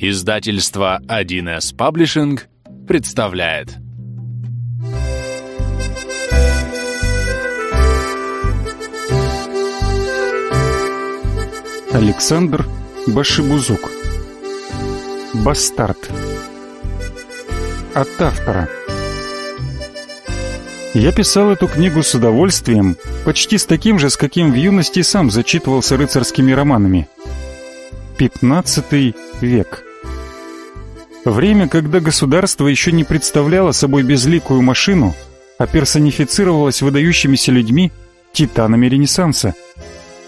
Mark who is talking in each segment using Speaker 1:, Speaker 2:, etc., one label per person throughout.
Speaker 1: Издательство 1С Паблишинг представляет Александр Башибузук Бастарт, От автора Я писал эту книгу с удовольствием, почти с таким же, с каким в юности сам зачитывался рыцарскими романами. 15 век Время, когда государство еще не представляло собой безликую машину, а персонифицировалось выдающимися людьми, титанами Ренессанса.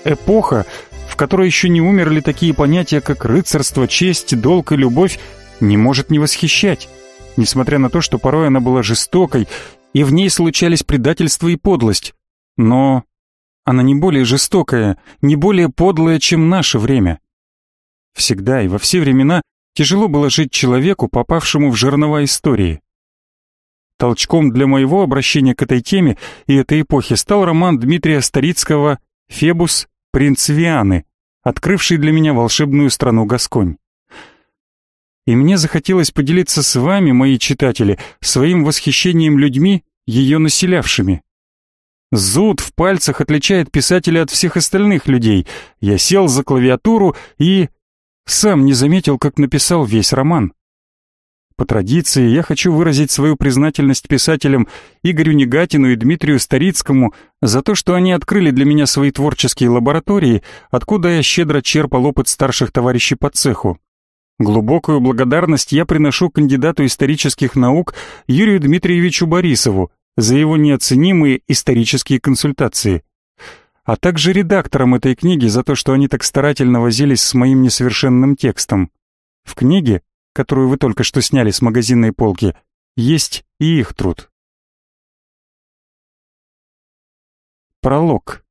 Speaker 1: Эпоха, в которой еще не умерли такие понятия, как рыцарство, честь, долг и любовь, не может не восхищать, несмотря на то, что порой она была жестокой, и в ней случались предательство и подлость. Но она не более жестокая, не более подлая, чем наше время. Всегда и во все времена Тяжело было жить человеку, попавшему в жернова истории. Толчком для моего обращения к этой теме и этой эпохе стал роман Дмитрия Старицкого «Фебус. Принц Вианы», открывший для меня волшебную страну Гасконь. И мне захотелось поделиться с вами, мои читатели, своим восхищением людьми, ее населявшими. Зуд в пальцах отличает писателя от всех остальных людей. Я сел за клавиатуру и сам не заметил, как написал весь роман. По традиции я хочу выразить свою признательность писателям Игорю Негатину и Дмитрию Старицкому за то, что они открыли для меня свои творческие лаборатории, откуда я щедро черпал опыт старших товарищей по цеху. Глубокую благодарность я приношу кандидату исторических наук Юрию Дмитриевичу Борисову за его неоценимые исторические консультации а также редакторам этой книги за то, что они так старательно возились с моим несовершенным текстом. В книге, которую вы только что сняли с магазинной полки, есть и их труд. Пролог.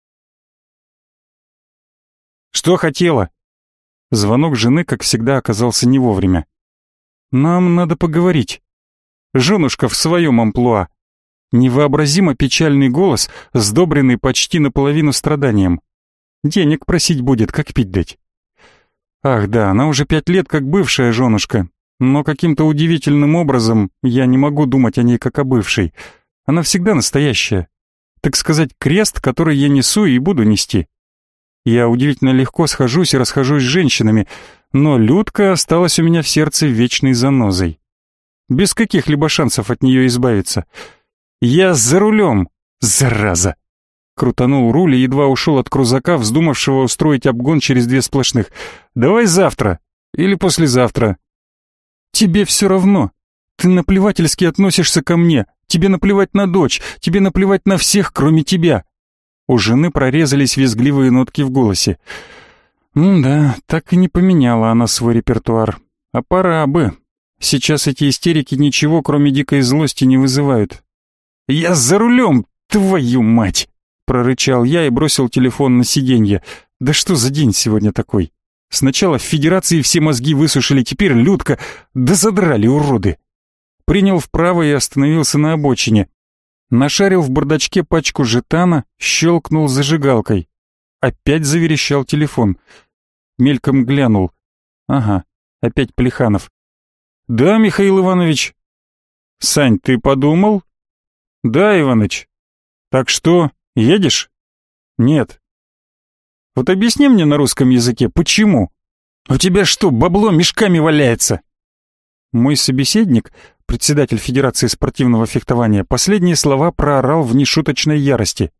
Speaker 1: «Что хотела?» Звонок жены, как всегда, оказался не вовремя. «Нам надо поговорить. Женушка в своем амплуа. Невообразимо печальный голос, сдобренный почти наполовину страданием. «Денег просить будет, как пить дать». Ах да, она уже пять лет как бывшая женушка, но каким-то удивительным образом я не могу думать о ней как о бывшей. Она всегда настоящая. Так сказать, крест, который я несу и буду нести. Я удивительно легко схожусь и расхожусь с женщинами, но Людка осталась у меня в сердце вечной занозой. Без каких-либо шансов от нее избавиться — я за рулем! Зараза!» Крутанул руль и едва ушел от крузака, вздумавшего устроить обгон через две сплошных. «Давай завтра! Или послезавтра!» «Тебе все равно! Ты наплевательски относишься ко мне! Тебе наплевать на дочь! Тебе наплевать на всех, кроме тебя!» У жены прорезались визгливые нотки в голосе. Ну «Да, так и не поменяла она свой репертуар. А пора бы. Сейчас эти истерики ничего, кроме дикой злости, не вызывают. «Я за рулем, твою мать!» — прорычал я и бросил телефон на сиденье. «Да что за день сегодня такой? Сначала в Федерации все мозги высушили, теперь Людка... Да задрали, уроды!» Принял вправо и остановился на обочине. Нашарил в бардачке пачку жетана, щелкнул зажигалкой. Опять заверещал телефон. Мельком глянул. Ага, опять Плеханов. «Да, Михаил Иванович». «Сань, ты подумал?» Да, Иваныч. Так что, едешь? Нет. Вот объясни мне на русском языке, почему? У тебя что, бабло мешками валяется? Мой собеседник, председатель Федерации спортивного фехтования, последние слова проорал в нешуточной ярости.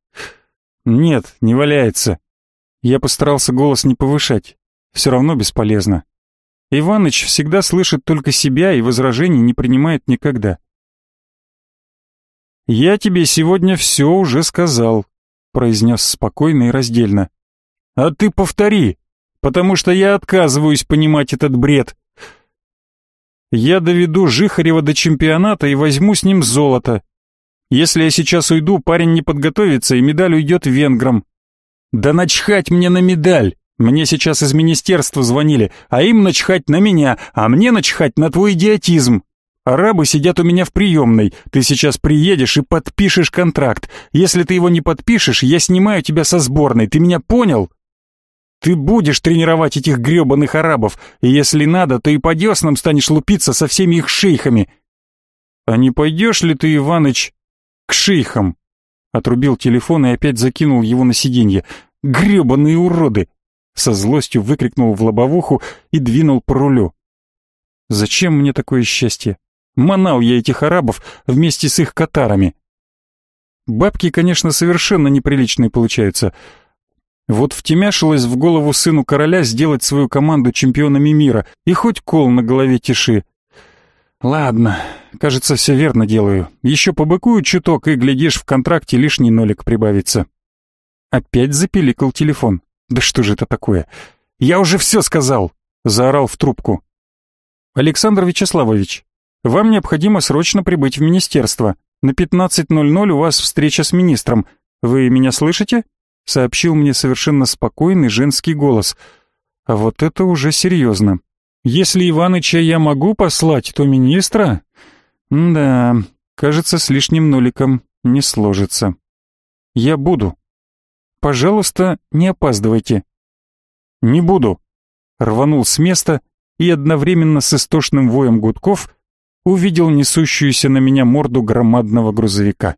Speaker 1: Нет, не валяется. Я постарался голос не повышать. Все равно бесполезно. Иваныч всегда слышит только себя и возражений не принимает никогда. «Я тебе сегодня все уже сказал», — произнес спокойно и раздельно. «А ты повтори, потому что я отказываюсь понимать этот бред. Я доведу Жихарева до чемпионата и возьму с ним золото. Если я сейчас уйду, парень не подготовится, и медаль уйдет венграм. Да начхать мне на медаль! Мне сейчас из министерства звонили, а им начхать на меня, а мне начхать на твой идиотизм. Арабы сидят у меня в приемной. Ты сейчас приедешь и подпишешь контракт. Если ты его не подпишешь, я снимаю тебя со сборной. Ты меня понял? Ты будешь тренировать этих грёбаных арабов, и если надо, то и по деснам станешь лупиться со всеми их шейхами. А не пойдешь ли ты, Иваныч, к шейхам? Отрубил телефон и опять закинул его на сиденье. Грёбаные уроды! Со злостью выкрикнул в лобовуху и двинул по рулю. Зачем мне такое счастье? Манал я этих арабов вместе с их катарами. Бабки, конечно, совершенно неприличные получаются. Вот втемяшилось в голову сыну короля сделать свою команду чемпионами мира, и хоть кол на голове тиши. Ладно, кажется, все верно делаю. Еще побыкую чуток, и, глядишь, в контракте лишний нолик прибавится. Опять запиликал телефон. Да что же это такое? Я уже все сказал! Заорал в трубку. Александр Вячеславович, вам необходимо срочно прибыть в министерство. На 15.00 у вас встреча с министром. Вы меня слышите?» — сообщил мне совершенно спокойный женский голос. «А вот это уже серьезно. Если Иваныча я могу послать, то министра...» «Да, кажется, с лишним нуликом не сложится. Я буду. Пожалуйста, не опаздывайте». «Не буду», — рванул с места и одновременно с истошным воем гудков — увидел несущуюся на меня морду громадного грузовика.